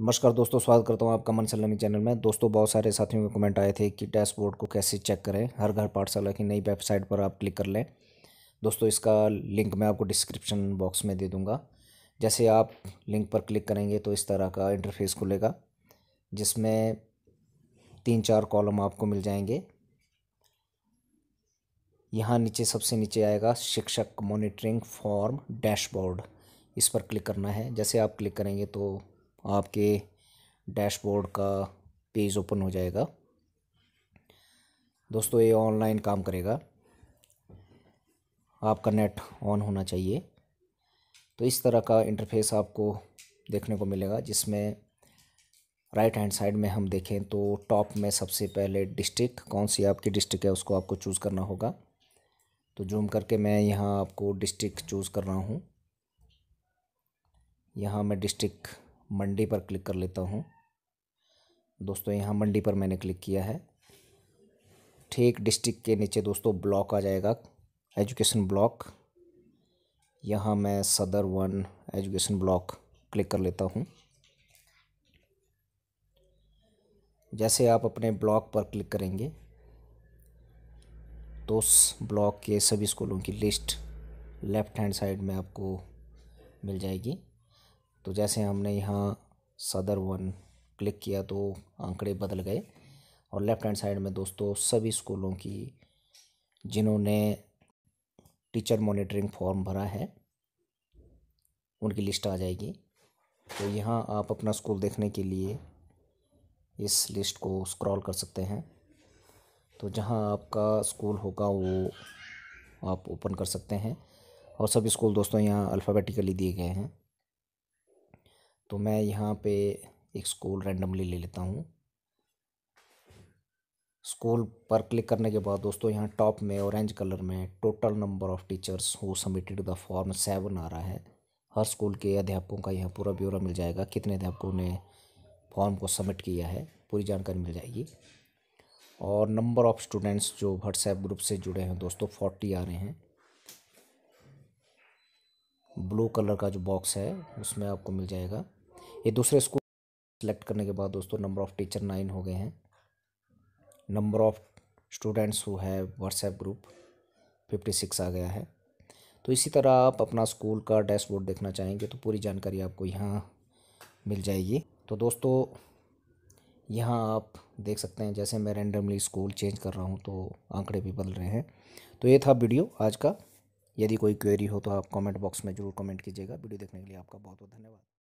नमस्कार दोस्तों स्वागत करता हूँ आपका मन सलमी चैनल में दोस्तों बहुत सारे साथियों के कमेंट आए थे कि डैशबोर्ड को कैसे चेक करें हर घर पाठशाला की नई वेबसाइट पर आप क्लिक कर लें दोस्तों इसका लिंक मैं आपको डिस्क्रिप्शन बॉक्स में दे दूँगा जैसे आप लिंक पर क्लिक करेंगे तो इस तरह का इंटरफेस खुलेगा जिसमें तीन चार कॉलम आपको मिल जाएंगे यहाँ नीचे सबसे नीचे आएगा शिक्षक मॉनिटरिंग फॉर्म डैशबोर्ड इस पर क्लिक करना है जैसे आप क्लिक करेंगे तो आपके डैशबोर्ड का पेज ओपन हो जाएगा दोस्तों ये ऑनलाइन काम करेगा आपका नेट ऑन होना चाहिए तो इस तरह का इंटरफेस आपको देखने को मिलेगा जिसमें राइट हैंड साइड में हम देखें तो टॉप में सबसे पहले डिस्ट्रिक्ट कौन सी आपकी डिस्ट्रिक्ट है उसको आपको चूज़ करना होगा तो जूम करके मैं यहाँ आपको डिस्ट्रिक्ट चूज़ कर रहा हूँ यहाँ मैं डिस्ट्रिक्ट मंडी पर क्लिक कर लेता हूँ दोस्तों यहाँ मंडी पर मैंने क्लिक किया है ठीक डिस्ट्रिक्ट के नीचे दोस्तों ब्लॉक आ जाएगा एजुकेशन ब्लॉक यहाँ मैं सदर वन एजुकेशन ब्लॉक क्लिक कर लेता हूँ जैसे आप अपने ब्लॉक पर क्लिक करेंगे तो उस ब्लॉक के सभी स्कूलों की लिस्ट लेफ़्ट हैंड साइड में आपको मिल जाएगी तो जैसे हमने यहाँ सदर वन क्लिक किया तो आंकड़े बदल गए और लेफ़्ट हैंड साइड में दोस्तों सभी स्कूलों की जिन्होंने टीचर मॉनिटरिंग फॉर्म भरा है उनकी लिस्ट आ जाएगी तो यहाँ आप अपना स्कूल देखने के लिए इस लिस्ट को स्क्रॉल कर सकते हैं तो जहाँ आपका स्कूल होगा वो आप ओपन कर सकते हैं और सभी स्कूल दोस्तों यहाँ अल्फ़ाबेटिकली दिए गए हैं तो मैं यहाँ पे एक स्कूल रैंडमली ले लेता हूँ स्कूल पर क्लिक करने के बाद दोस्तों यहाँ टॉप में ऑरेंज कलर में total number of teachers who submitted the form seven आ रहा है हर स्कूल के अध्यापकों का यहाँ पूरा ब्यौरा मिल जाएगा कितने अध्यापकों ने फॉर्म को सबमिट किया है पूरी जानकारी मिल जाएगी और नंबर ऑफ़ स्टूडेंट्स जो व्हाट्सएप ग्रुप से जुड़े हैं दोस्तों फोर्टी आ रहे हैं ब्लू कलर का जो बॉक्स है उसमें आपको मिल जाएगा ये दूसरे स्कूल सेलेक्ट करने के बाद दोस्तों नंबर ऑफ़ टीचर नाइन हो गए हैं नंबर ऑफ़ स्टूडेंट्स हु है व्हाट्सएप ग्रुप फिफ्टी सिक्स आ गया है तो इसी तरह आप अपना स्कूल का डैशबोर्ड देखना चाहेंगे तो पूरी जानकारी आपको यहाँ मिल जाएगी तो दोस्तों यहाँ आप देख सकते हैं जैसे मैं रेंडमली स्कूल चेंज कर रहा हूँ तो आंकड़े भी बदल रहे हैं तो ये था वीडियो आज का यदि कोई क्वेरी हो तो आप कमेंट बॉक्स में ज़रूर कमेंट कीजिएगा वीडियो देखने के लिए आपका बहुत बहुत धन्यवाद